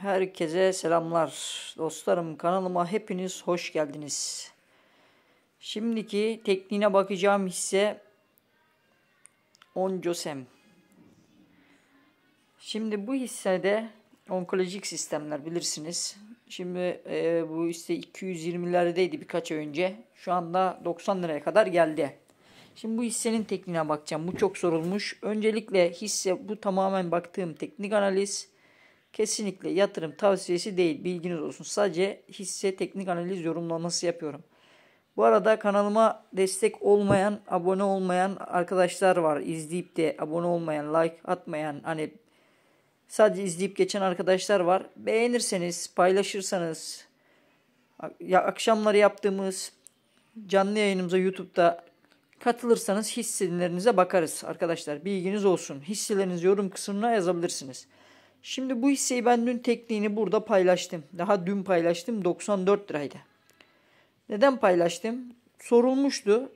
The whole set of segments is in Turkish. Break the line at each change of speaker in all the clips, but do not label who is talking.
Herkese selamlar. Dostlarım kanalıma hepiniz hoş geldiniz. Şimdiki tekniğine bakacağım hisse Oncosem. Şimdi bu hissede onkolojik sistemler bilirsiniz. Şimdi e, bu hisse 220'lerdeydi birkaç önce. Şu anda 90 liraya kadar geldi. Şimdi bu hissenin tekniğine bakacağım. Bu çok sorulmuş. Öncelikle hisse bu tamamen baktığım teknik analiz Kesinlikle yatırım tavsiyesi değil bilginiz olsun. Sadece hisse teknik analiz yorumlaması yapıyorum. Bu arada kanalıma destek olmayan, abone olmayan arkadaşlar var. İzleyip de abone olmayan, like atmayan, hani sadece izleyip geçen arkadaşlar var. Beğenirseniz, paylaşırsanız, ya akşamları yaptığımız canlı yayınımıza YouTube'da katılırsanız hisselerinize bakarız arkadaşlar. Bilginiz olsun. Hisselerinizi yorum kısmına yazabilirsiniz. Şimdi bu hisseyi ben dün tekniğini burada paylaştım. Daha dün paylaştım 94 liraydı. Neden paylaştım? Sorulmuştu.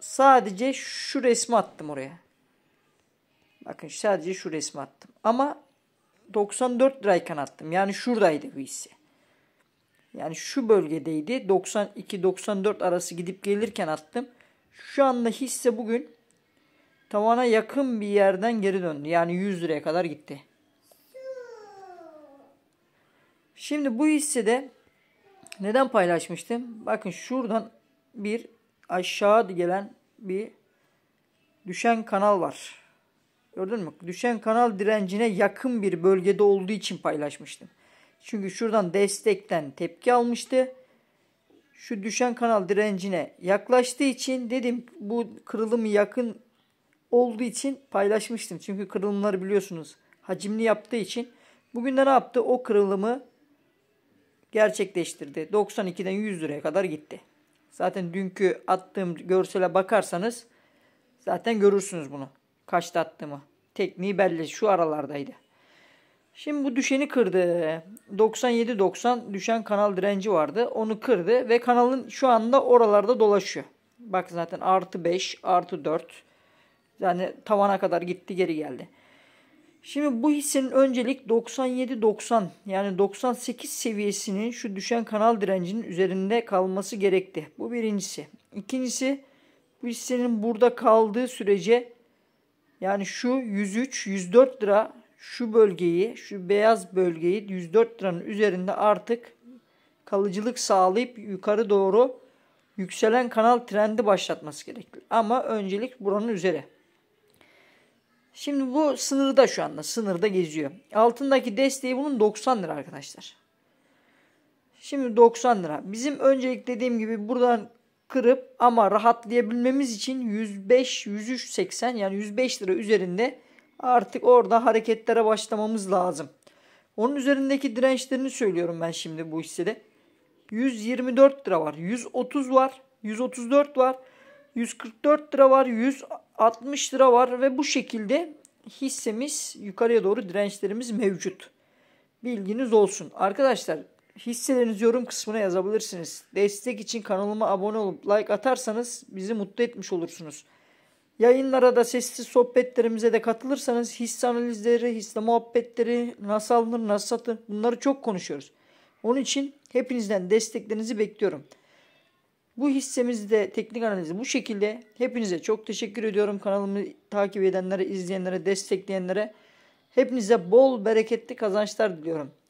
Sadece şu resmi attım oraya. Bakın sadece şu resmi attım. Ama 94 lirayken attım. Yani şuradaydı bu hisse. Yani şu bölgedeydi. 92-94 arası gidip gelirken attım. Şu anda hisse bugün tavana yakın bir yerden geri döndü. Yani 100 liraya kadar gitti. Şimdi bu hisse de neden paylaşmıştım? Bakın şuradan bir aşağı gelen bir düşen kanal var. Gördün mü? Düşen kanal direncine yakın bir bölgede olduğu için paylaşmıştım. Çünkü şuradan destekten tepki almıştı. Şu düşen kanal direncine yaklaştığı için dedim bu kırılımı yakın olduğu için paylaşmıştım. Çünkü kırılımları biliyorsunuz hacimli yaptığı için. Bugün de ne yaptı? O kırılımı gerçekleştirdi. 92'den 100 liraya kadar gitti. Zaten dünkü attığım görsele bakarsanız zaten görürsünüz bunu. Kaçta attığımı. Tekniği belli şu aralardaydı. Şimdi bu düşeni kırdı. 97-90 düşen kanal direnci vardı. Onu kırdı ve kanalın şu anda oralarda dolaşıyor. Bak zaten artı 5, artı 4. Yani tavana kadar gitti geri geldi. Şimdi bu hissenin öncelik 97-90 yani 98 seviyesinin şu düşen kanal direncinin üzerinde kalması gerekti. Bu birincisi. İkincisi bu hissenin burada kaldığı sürece yani şu 103-104 lira şu bölgeyi şu beyaz bölgeyi 104 liranın üzerinde artık kalıcılık sağlayıp yukarı doğru yükselen kanal trendi başlatması gerekir. Ama öncelik buranın üzeri. Şimdi bu sınırda şu anda. Sınırda geziyor. Altındaki desteği bunun 90 lira arkadaşlar. Şimdi 90 lira. Bizim öncelik dediğim gibi buradan kırıp ama rahatlayabilmemiz için 105, 103, 80 yani 105 lira üzerinde artık orada hareketlere başlamamız lazım. Onun üzerindeki dirençlerini söylüyorum ben şimdi bu hissede. 124 lira var, 130 var, 134 var, 144 lira var, 100 60 lira var ve bu şekilde hissemiz yukarıya doğru dirençlerimiz mevcut. Bilginiz olsun. Arkadaşlar hisselerinizi yorum kısmına yazabilirsiniz. Destek için kanalıma abone olup like atarsanız bizi mutlu etmiş olursunuz. Yayınlara da sessiz sohbetlerimize de katılırsanız hisse analizleri, hisse muhabbetleri, nasıl alınır, nasıl satılır bunları çok konuşuyoruz. Onun için hepinizden desteklerinizi bekliyorum. Bu hissemizde teknik analizi bu şekilde. Hepinize çok teşekkür ediyorum. Kanalımı takip edenlere, izleyenlere, destekleyenlere. Hepinize bol bereketli kazançlar diliyorum.